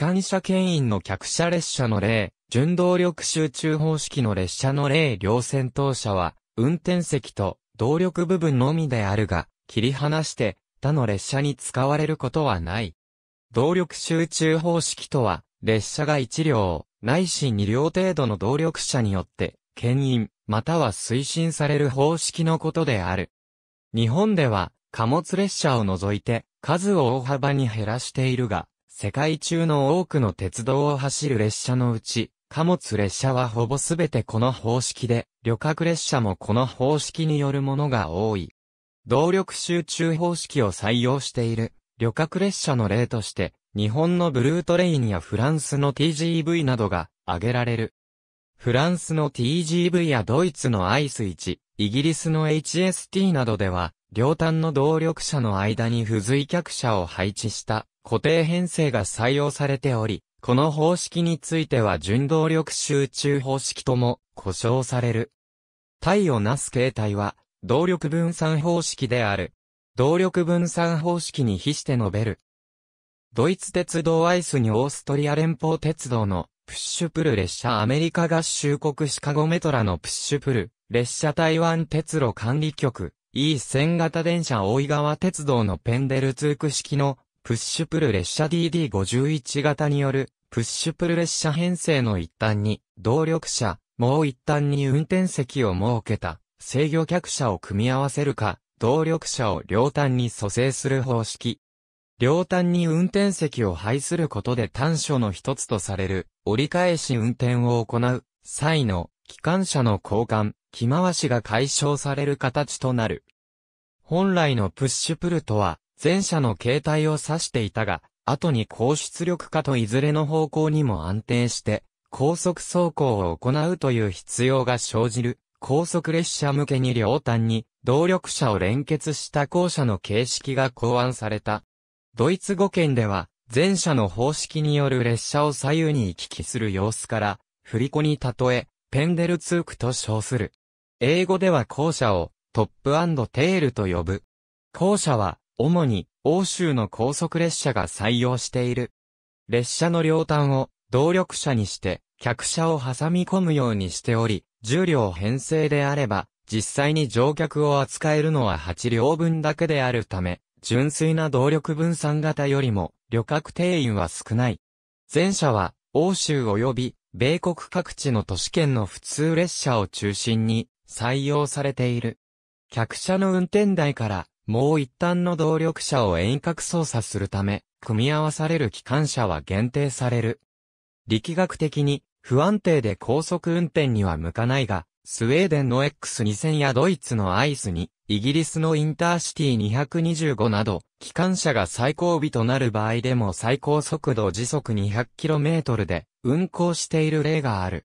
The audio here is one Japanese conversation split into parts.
関車牽引の客車列車の例、純動力集中方式の列車の例両先頭車は、運転席と動力部分のみであるが、切り離して他の列車に使われることはない。動力集中方式とは、列車が1両、ないし2両程度の動力車によって、牽引、または推進される方式のことである。日本では、貨物列車を除いて、数を大幅に減らしているが、世界中の多くの鉄道を走る列車のうち、貨物列車はほぼすべてこの方式で、旅客列車もこの方式によるものが多い。動力集中方式を採用している旅客列車の例として、日本のブルートレインやフランスの TGV などが挙げられる。フランスの TGV やドイツのアイス1、イギリスの HST などでは、両端の動力車の間に付随客車を配置した固定編成が採用されており、この方式については純動力集中方式とも呼称される。体をなす形態は動力分散方式である。動力分散方式に比して述べるドイツ鉄道アイスにオーストリア連邦鉄道のプッシュプル列車アメリカ合衆国シカゴメトラのプッシュプル列車台湾鉄路管理局 E1000 型電車大井川鉄道のペンデルツーク式のプッシュプル列車 DD51 型によるプッシュプル列車編成の一端に動力車、もう一端に運転席を設けた制御客車を組み合わせるか動力車を両端に蘇生する方式両端に運転席を配することで短所の一つとされる、折り返し運転を行う、際の、機関車の交換、着回しが解消される形となる。本来のプッシュプルとは、前者の形態を指していたが、後に高出力化といずれの方向にも安定して、高速走行を行うという必要が生じる、高速列車向けに両端に、動力車を連結した後車の形式が考案された。ドイツ語圏では、前者の方式による列車を左右に行き来する様子から、振り子に例え、ペンデルツークと称する。英語では後者をトップテールと呼ぶ。後者は、主に欧州の高速列車が採用している。列車の両端を動力車にして、客車を挟み込むようにしており、重量編成であれば、実際に乗客を扱えるのは8両分だけであるため、純粋な動力分散型よりも、旅客定員は少ない。前者は、欧州及び、米国各地の都市圏の普通列車を中心に、採用されている。客車の運転台から、もう一旦の動力車を遠隔操作するため、組み合わされる機関車は限定される。力学的に、不安定で高速運転には向かないが、スウェーデンの X2000 やドイツのアイスに、イギリスのインターシティ225など、機関車が最後尾となる場合でも最高速度時速 200km で運行している例がある。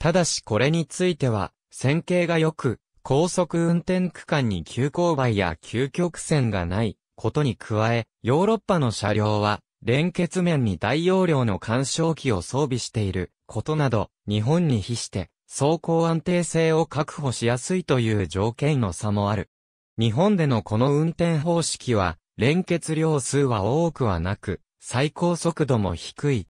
ただしこれについては、線形が良く、高速運転区間に急勾配や急曲線がないことに加え、ヨーロッパの車両は、連結面に大容量の干渉器を装備していることなど、日本に比して走行安定性を確保しやすいという条件の差もある。日本でのこの運転方式は、連結量数は多くはなく、最高速度も低い。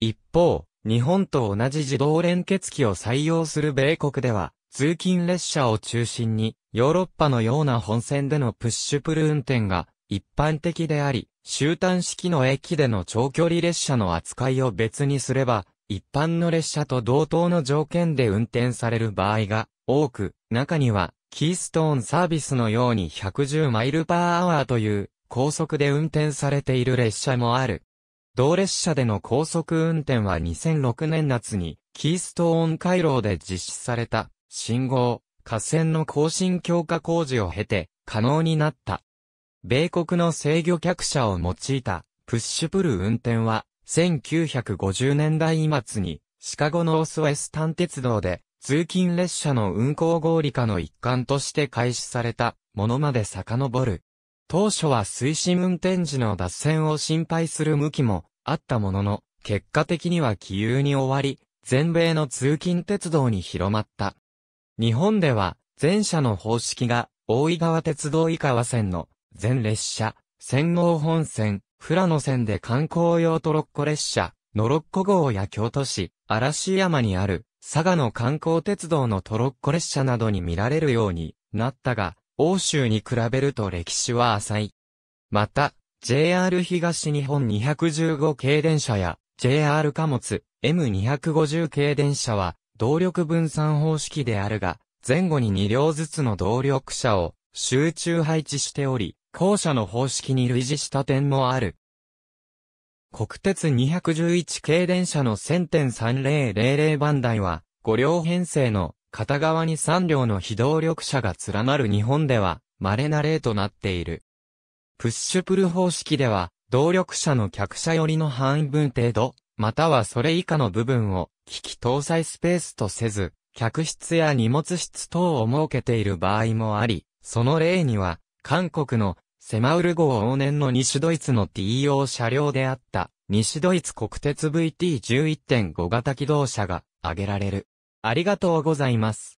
一方、日本と同じ自動連結機を採用する米国では、通勤列車を中心に、ヨーロッパのような本線でのプッシュプル運転が一般的であり、終端式の駅での長距離列車の扱いを別にすれば、一般の列車と同等の条件で運転される場合が多く、中には、キーストーンサービスのように110マイルパーアワーという高速で運転されている列車もある。同列車での高速運転は2006年夏にキーストーン回廊で実施された信号、河川の更新強化工事を経て可能になった。米国の制御客車を用いたプッシュプル運転は1950年代末に、シカゴノースウェスタン鉄道で、通勤列車の運行合理化の一環として開始されたものまで遡る。当初は推進運転時の脱線を心配する向きもあったものの、結果的には気流に終わり、全米の通勤鉄道に広まった。日本では、前者の方式が、大井川鉄道井川線の、全列車、線号本線、富良野線で観光用トロッコ列車、ノロッコ号や京都市、嵐山にある、佐賀の観光鉄道のトロッコ列車などに見られるようになったが、欧州に比べると歴史は浅い。また、JR 東日本215系電車や JR 貨物 M250 系電車は動力分散方式であるが、前後に2両ずつの動力車を集中配置しており、後者の方式に類似した点もある。国鉄211系電車の1000.3000番台は、5両編成の片側に3両の非動力車が連なる日本では、稀な例となっている。プッシュプル方式では、動力車の客車寄りの範囲分程度、またはそれ以下の部分を、機器搭載スペースとせず、客室や荷物室等を設けている場合もあり、その例には、韓国のセマウル号往年の西ドイツの T o 車両であった、西ドイツ国鉄 VT11.5 型機動車が挙げられる。ありがとうございます。